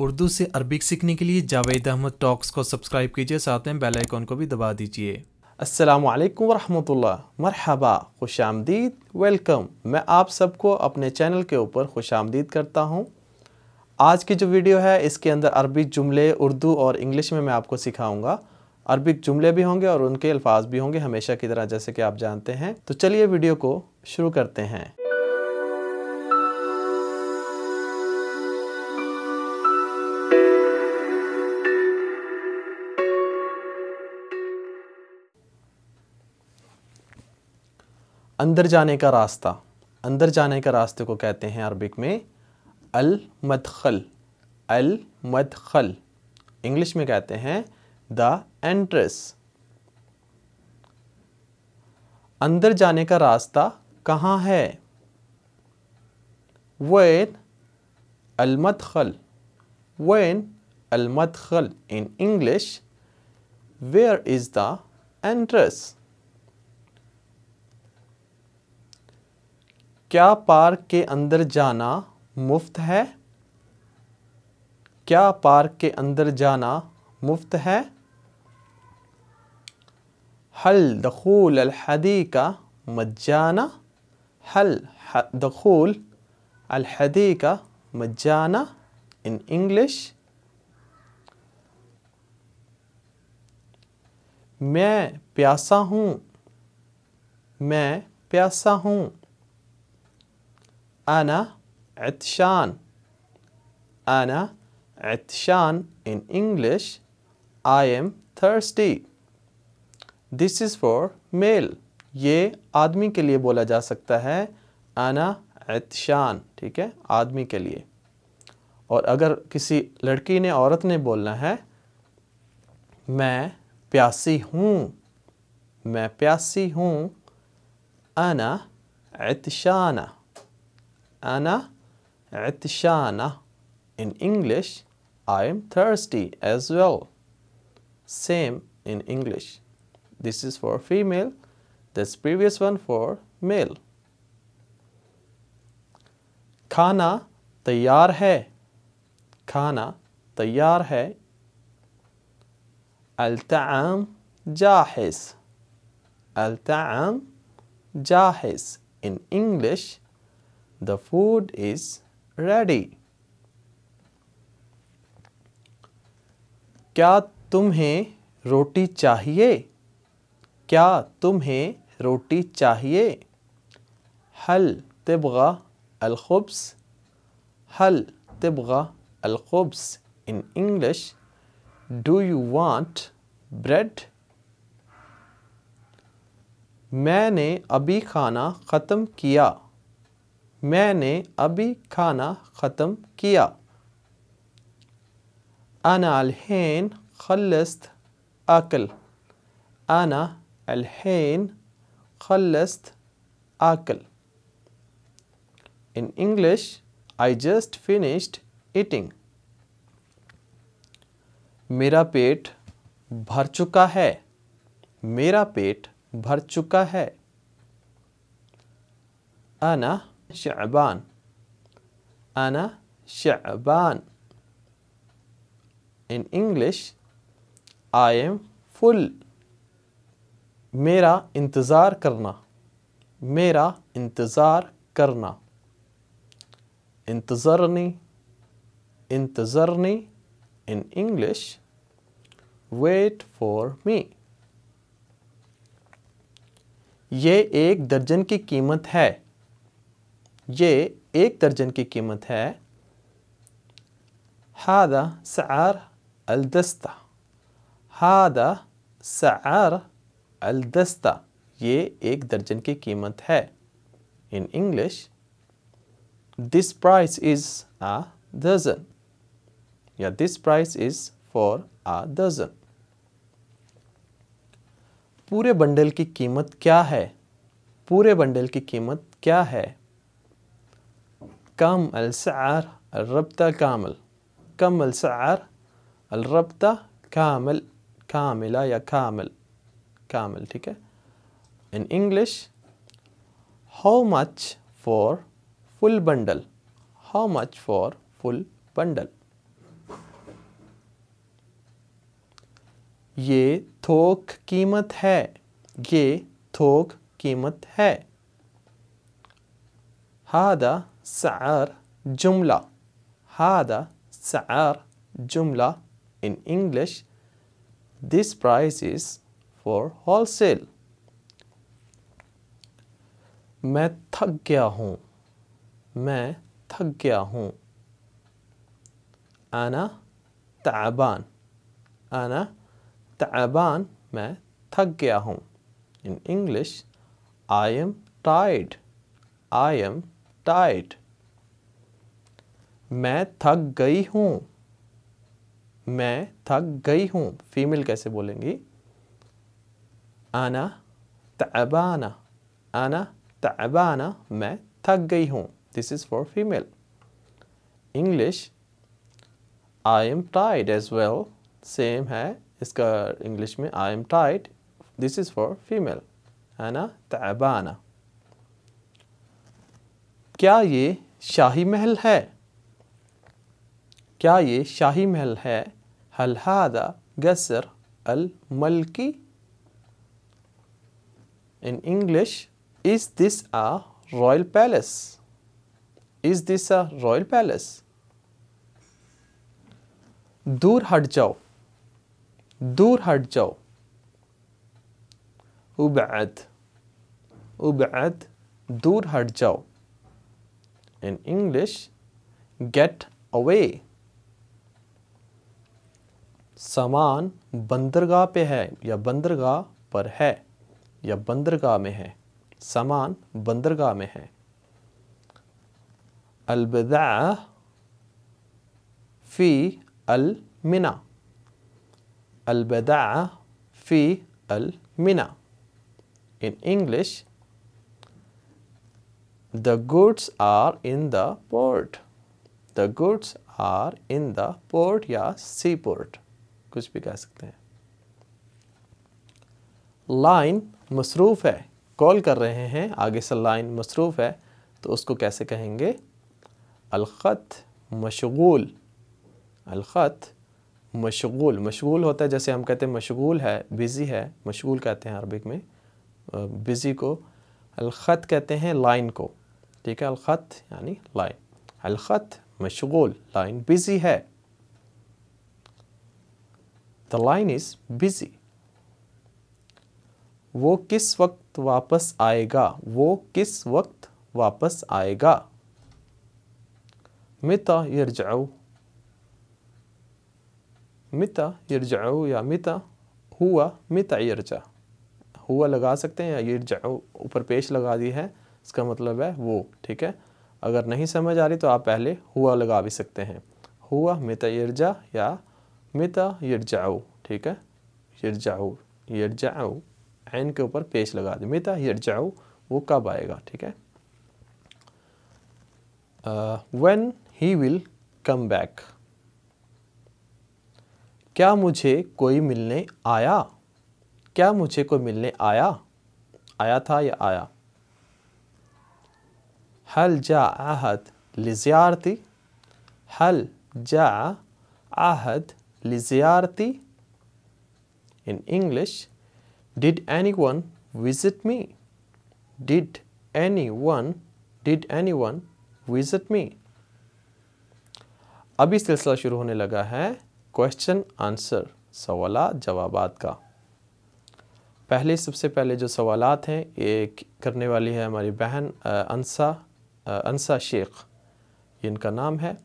उर्दू से अरबिक सीखने के लिए जावेद अहमद टॉक्स को सब्सक्राइब कीजिए साथ में बेल आइकॉन को भी दबा दीजिए अस्सलाम वालेकुम मरहबा खुश आमदीद वेलकम मैं आप सबको अपने चैनल के ऊपर खुश आमदीद करता हूँ आज की जो वीडियो है इसके अंदर अरबिक जुमले उर्दू और इंग्लिश में मैं आपको सिखाऊँगा अरबिक जुमले भी होंगे और उनके अल्फाज भी होंगे हमेशा की तरह जैसे कि आप जानते हैं तो चलिए वीडियो को शुरू करते हैं अंदर जाने का रास्ता अंदर जाने का रास्ते को कहते हैं अरबिक में अल मदखल अल मदखल इंग्लिश में कहते हैं द एंट्रेस अंदर जाने का रास्ता कहाँ है वेन अलमदखल वेन अलमदखल in English where is the entrance क्या पार्क के अंदर जाना मुफ्त है क्या पार्क के अंदर जाना मुफ्त है हल दखूल अलहदी का मज्जाना हल दखूल अलहदी का मज्जाना इन इंग्लिश मैं प्यासा हूँ मैं प्यासा हूँ أنا عطشان أنا عطشان in English, I am thirsty. This is for male ये आदमी के लिए बोला जा सकता है आना एतशान ठीक है आदमी के लिए और अगर किसी लड़की ने औरत ने बोलना है मैं प्यासी हूँ मैं प्यासी हूँ आना एतशाना Ana atishana. In English, I am thirsty as well. Same in English. This is for female. This previous one for male. Khana तैयार है खाना तैयार है अल्ताम जाहिज अल्ताम जाहिज in English The food is ready. क्या तुम्हें रोटी चाहिए क्या तुम्हें रोटी चाहिए हल तिबगा अलखब्स हल तिबगा अलखब्स in English do you want bread मैंने अभी खाना ख़त्म किया मैंने अभी खाना ख़त्म किया अना अलहन खलस्त अकल अना अलहन खलस्त अकल in English I just finished eating मेरा पेट भर चुका है मेरा पेट भर चुका है आना شعبان أنا شعبان In English, I am full. मेरा इंतज़ार करना मेरा इंतज़ार करना इंतज़रनी इंतज़रनी in English wait for me ये एक दर्जन की कीमत है ये एक दर्जन की कीमत है हादा सार अलदस्ता हादा सार अलदस्ता ये एक दर्जन की कीमत है in English this price is a dozen या this price is for a dozen पूरे बंडल की कीमत क्या है पूरे बंडल की कीमत क्या है كم السعر الربطة كامل كم السعر الربطة كامل كاملة يا كامل كامل تيكا in English how much for full bundle how much for full bundle ये थोक कीमत है ये थोक कीमत है هذا سعار جملة هذا سعار جملة in English this price is for wholesale मैं थक गया हूँ मैं थक गया हूँ आना ताबान आना ताबान मैं थक गया हूँ in English I am tired I am tired. मैं थक गई हूं मैं थक गई हूं फीमेल कैसे बोलेंगी आना तबाना आना तबाना मैं थक गई हूं this is for female English I am टाइड एज वेल सेम है इसका इंग्लिश में आई एम टाइड दिस इज़ फॉर फीमेल है ना तबाना क्या ये शाही महल है क्या ये शाही महल है हलहादा गसर अल मलकी in English is this a royal palace is this a royal palace दूर हट जाओ दूर हट जाओ उबैद उबैद दूर हट जाओ in English, get away. सामान बंदरगाह पे है या बंदरगाह पर है या बंदरगाह में है सामान बंदरगाह में है अलबदा फ़ी अल अलमिना अलबदा फ़ी अल अलमिना in English The goods are in the port. The goods are in the port या sea port कुछ भी कह सकते हैं लाइन मसरूफ़ है कॉल कर रहे हैं आगे से लाइन मसरूफ़ है तो उसको कैसे कहेंगे अलख़त मशगूल अलख़त मशगूल मशगूल होता है जैसे हम कहते हैं मशगूल है बिज़ी है मशगूल कहते हैं अरबिक में बिज़ी को अलख़त कहते हैं लाइन को ठीक है अलखत यानी लाइन अलखत मशगूल लाइन बिजी है द लाइन इज बिजी वो किस वक्त वापस आएगा वो किस वक्त वापस आएगा मिता यरजाऊ मिता यरजाऊ या मिता हुआ मिता यरजा हुआ लगा सकते हैं या यरजाऊ ऊपर पेश लगा दी है इसका मतलब है वो ठीक है अगर नहीं समझ आ रही तो आप पहले हुआ लगा भी सकते हैं हुआ मिता यर्जा या मित यर्जाओ ठीक है यर्जाओ यर्जाओ एन के ऊपर पेश लगा दे मित यर्जाओ वो कब आएगा ठीक है when he will come back क्या मुझे कोई मिलने आया क्या मुझे कोई मिलने आया आया था या आया हल जा आहद लिजियारती हल जा आहद did anyone visit me did anyone did anyone visit me अभी सिलसिला शुरू होने लगा है क्वेश्चन आंसर सवाल जवाब का पहले सबसे पहले जो सवालात हैं एक करने वाली है हमारी बहन अंसा अनसा शेख इनका नाम है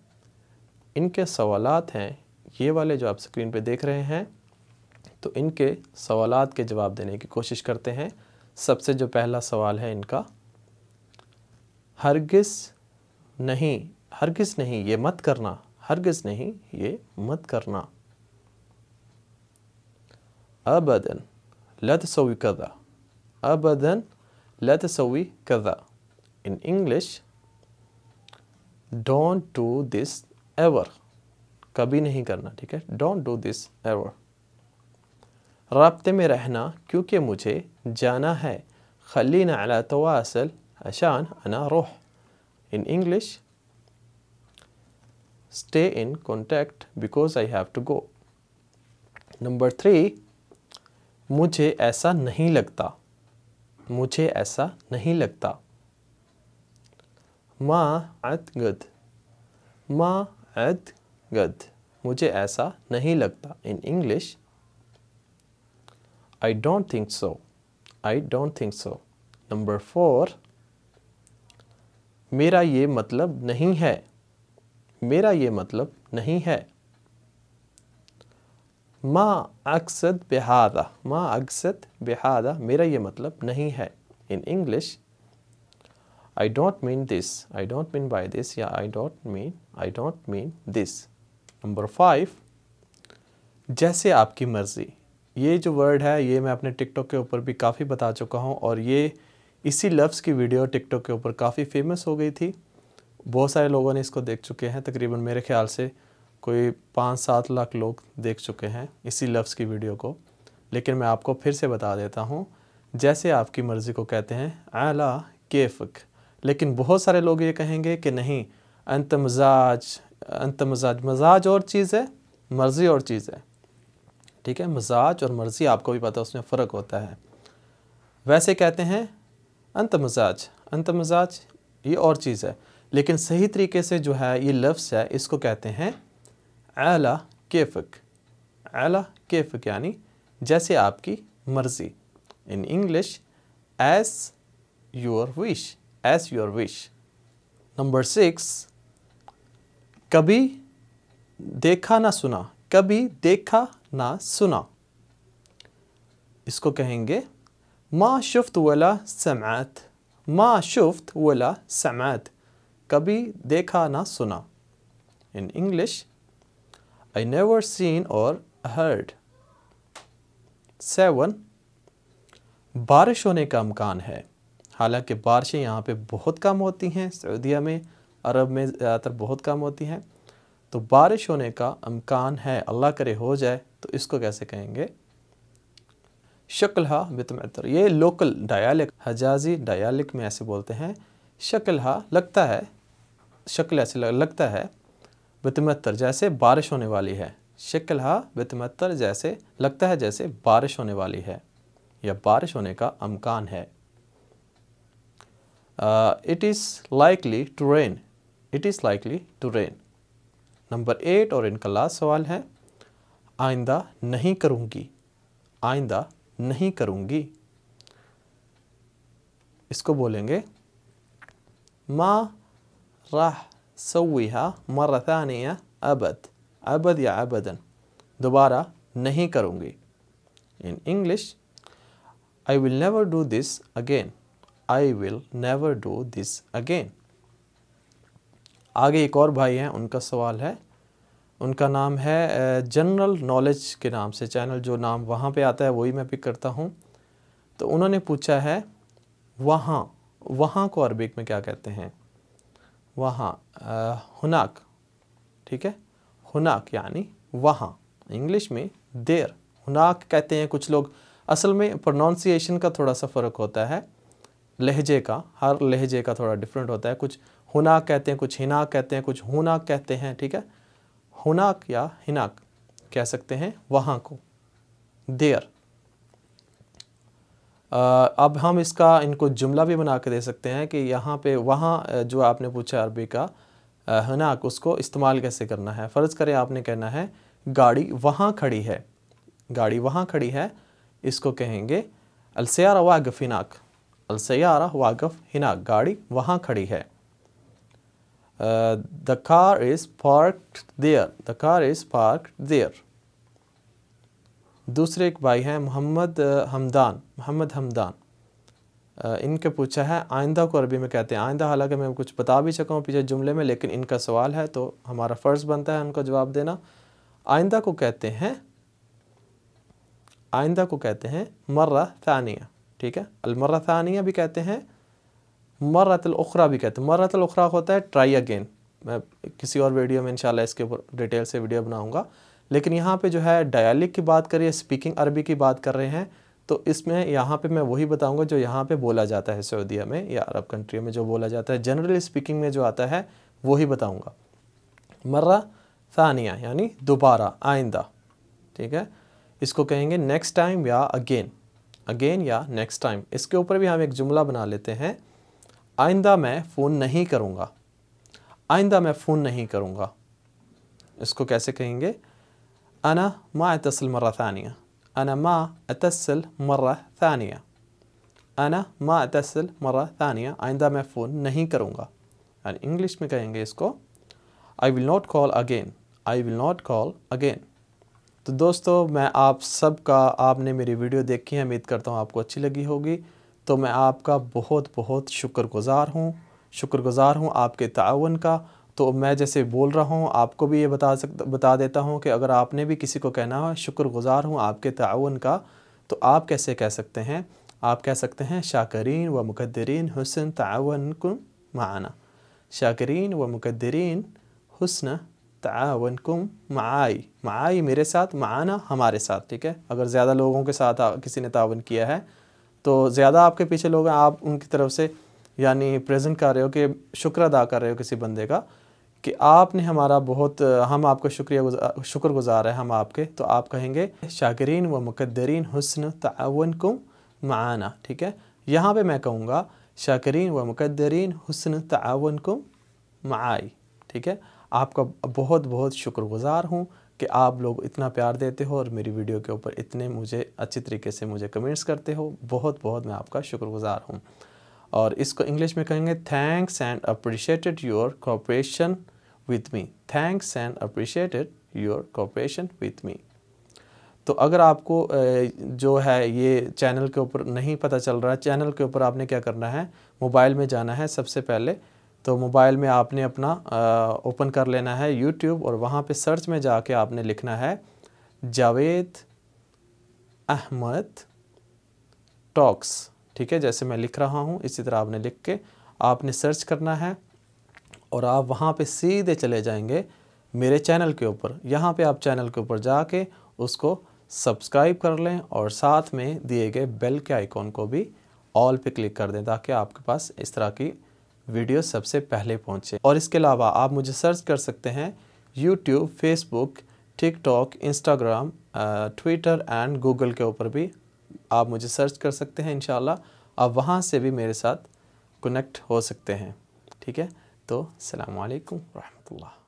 इनके सवालत हैं ये वाले जो आप स्क्रीन पे देख रहे हैं तो इनके सवालत के जवाब देने की कोशिश करते हैं सबसे जो पहला सवाल है इनका हरगिस नहीं हरगिस नहीं ये मत करना हरगिस नहीं ये मत करना अबदन लत सवी कदा अबदन लत सवी कदा in English don't do this ever कभी नहीं करना ठीक है डोंट डू दिस एवर रबते में रहना क्योंकि मुझे जाना है खलीन अला असल अशान अना रोह in English stay in contact because I have to go number three मुझे ऐसा नहीं लगता मुझे ऐसा नहीं लगता माअद माअद मुझे ऐसा नहीं लगता in English I don't think so I don't think so number four मेरा ये मतलब नहीं है मेरा ये मतलब नहीं है माँ अक्सद बेहादा माँ अक्सद बेहादा मेरा ये मतलब नहीं है in English I don't mean this I don't mean by this या I don't mean I don't mean this number five जैसे आपकी मर्ज़ी ये जो वर्ड है ये मैं अपने टिकटॉक के ऊपर भी काफ़ी बता चुका हूँ और ये इसी लफ्ज़ की वीडियो टिकटॉक के ऊपर काफ़ी फेमस हो गई थी बहुत सारे लोगों ने इसको देख चुके हैं तकरीबन मेरे ख्याल से कोई पाँच सात लाख लोग देख चुके हैं इसी लफ्ज़ की वीडियो को लेकिन मैं आपको फिर से बता देता हूँ जैसे आपकी मर्ज़ी को कहते हैं आला केफ़क लेकिन बहुत सारे लोग ये कहेंगे कि नहीं अंत मजाज अंत मजाज मजाज और चीज़ है मर्ज़ी और चीज़ है ठीक है मजाज और मर्ज़ी आपको भी पता है उसमें फ़र्क होता है वैसे कहते हैं अंत मजाज अंत मजाज ये और चीज़ है लेकिन सही तरीके से जो है ये लफ्ज़ है इसको कहते हैं आला केफ़क आला केफ़क यानी जैसे आपकी मर्ज़ी in English as your wish as your wish. Number six, कभी देखा ना सुना कभी देखा ना सुना इसको कहेंगे मा शुफ्त वला समात मा शुफ्त वला समात कभी देखा ना सुना in English I never seen और हर्ड सेवन बारिश होने का अमकान है हालांकि बारिशें यहाँ पे बहुत कम होती हैं सऊदिया में अरब में ज़्यादातर बहुत कम होती हैं तो बारिश होने का अमकान है अल्लाह करे हो जाए तो इसको कैसे कहेंगे शक्ल हा बितमतर ये लोकल डायलिक हजाजी डायालिक में ऐसे बोलते हैं शक्ल हा लगता है शक्ल ऐसे लगता है बितमतर जैसे बारिश होने वाली है शक्ल हा बितमतर जैसे लगता है जैसे बारिश होने वाली है या बारिश होने का अमकान है uh, it is likely to rain it is likely to rain number eight और इनका लास्ट सवाल है आइंदा नहीं करूँगी आइंदा नहीं करूंगी इसको बोलेंगे माँ राह सवीहा मरतानिया अबद अबद या अबदन दोबारा नहीं करूँगी in English I will never do this again I will never do this again आगे एक और भाई हैं उनका सवाल है उनका नाम है जनरल नॉलेज के नाम से चैनल जो नाम वहाँ पे आता है वही मैं पिक करता हूँ तो उन्होंने पूछा है वहाँ वहाँ को अरबिक में क्या कहते हैं वहाँ हुनाक ठीक है हुनाक यानी वहाँ इंग्लिश में देर हुनाक कहते हैं कुछ लोग असल में प्रोनाउंसिएशन का थोड़ा सा फ़र्क होता है लहजे का हर लहजे का थोड़ा डिफरेंट होता है कुछ हुनाक कहते हैं कुछ हिनाक कहते हैं कुछ हुनाक कहते हैं ठीक है हुनाक या हिनाक कह सकते हैं वहाँ को देयर अब हम इसका इनको जुमला भी बना के दे सकते हैं कि यहाँ पे वहाँ जो आपने पूछा अरबी का हनाक उसको इस्तेमाल कैसे करना है फ़र्ज़ करें आपने कहना है गाड़ी वहाँ खड़ी है गाड़ी वहाँ खड़ी है इसको कहेंगे अलसिया गफिनाक अलसारा वाकफ़ हिना गाड़ी वहाँ खड़ी है the car is park there the car is park there दूसरे एक भाई हैं मोहम्मद uh, हमदान मोहम्मद हमदान uh, इनके पूछा है आइंदा को अरबी में कहते हैं आइंदा हालांकि मैं कुछ बता भी चुका हूँ पीछे जुमले में लेकिन इनका सवाल है तो हमारा फ़र्ज़ बनता है उनको जवाब देना आइंदा को कहते हैं आइंदा को कहते हैं मर्रा तानिया ठीक है अलमर्रा थानिया भी कहते हैं मरतलखरा भी कहते हैं मरतलखरा होता है ट्राई अगेन मैं किसी और वीडियो में इंशाल्लाह इसके ऊपर डिटेल से वीडियो बनाऊंगा लेकिन यहाँ पे जो है डायलिक की बात करिए स्पीकिंग अरबी की बात कर रहे हैं तो इसमें यहाँ पे मैं वही बताऊंगा जो यहाँ पे बोला जाता है सऊदीया में या अरब कंट्री में जो बोला जाता है जनरल स्पीकिंग में जो आता है वही बताऊँगा मर्रा सानिया यानी दोबारा आइंदा ठीक है इसको कहेंगे नेक्स्ट टाइम या अगेन अगेन या नेक्स्ट टाइम इसके ऊपर भी हम एक जुमला बना लेते हैं आइंदा मैं फ़ोन नहीं करूँगा आइंदा मैं फ़ोन नहीं करूँगा इसको कैसे कहेंगे अना मा अतसल मर्रा थानिया अना मा अतसल मर्रा थानिया अना मा अतसल मर्रा थानिया आइंदा मैं फ़ोन नहीं करूँगा यानी इंग्लिश में कहेंगे इसको I will not call again I will not call again तो दोस्तों मैं आप सबका आपने मेरी वीडियो देखी है उम्मीद करता हूँ आपको अच्छी लगी होगी तो मैं आपका बहुत बहुत शुक्रगुज़ार हूँ शुक्रगुज़ार हूँ आपके ताउन का तो मैं जैसे बोल रहा हूँ आपको भी ये बता सक बता देता हूँ कि अगर आपने भी किसी को कहना हो शुक्रगुज़ार हूँ आपके ताउन का तो आप कैसे कह सकते हैं आप कह सकते हैं शाकरीन व मुकदरीन हुसन ताउन माना शाकरीन व मुकदरीन हुसन तावनकुम माई माई मेरे साथ माना हमारे साथ ठीक है अगर ज़्यादा लोगों के साथ किसी ने तावन किया है तो ज़्यादा आपके पीछे लोग हैं आप उनकी तरफ से यानी प्रेजेंट कर रहे हो कि शुक्र अदा कर रहे हो किसी बंदे का कि आपने हमारा बहुत हम आपका शुक्रिया गुजार शुक्र गुज़ार है हम आपके तो आप कहेंगे शाकरीन व मुकदरीन हसन तावनकुम माना ठीक है यहाँ पे मैं कहूँगा शाकरीन व मुकदरीन हसन तावनकुम माई ठीक है आपका बहुत बहुत शुक्रगुज़ार हूँ कि आप लोग इतना प्यार देते हो और मेरी वीडियो के ऊपर इतने मुझे अच्छे तरीके से मुझे कमेंट्स करते हो बहुत बहुत मैं आपका शुक्रगुज़ार हूँ और इसको इंग्लिश में कहेंगे thanks and appreciated your cooperation with me thanks and appreciated your cooperation with me तो अगर आपको जो है ये चैनल के ऊपर नहीं पता चल रहा चैनल के ऊपर आपने क्या करना है मोबाइल में जाना है सबसे पहले तो मोबाइल में आपने अपना ओपन कर लेना है यूट्यूब और वहाँ पे सर्च में जाके आपने लिखना है जावेद अहमद टॉक्स ठीक है जैसे मैं लिख रहा हूँ इसी तरह आपने लिख के आपने सर्च करना है और आप वहाँ पे सीधे चले जाएंगे मेरे चैनल के ऊपर यहाँ पे आप चैनल के ऊपर जाके उसको सब्सक्राइब कर लें और साथ में दिए गए बेल के आइकॉन को भी ऑल पे क्लिक कर दें ताकि आपके पास इस तरह की वीडियो सबसे पहले पहुंचे और इसके अलावा आप मुझे सर्च कर सकते हैं YouTube Facebook talk Instagram Twitter and Google के ऊपर भी आप मुझे सर्च कर सकते हैं इन आप वहाँ से भी मेरे साथ कनेक्ट हो सकते हैं ठीक है तो अल्लाम वरहमल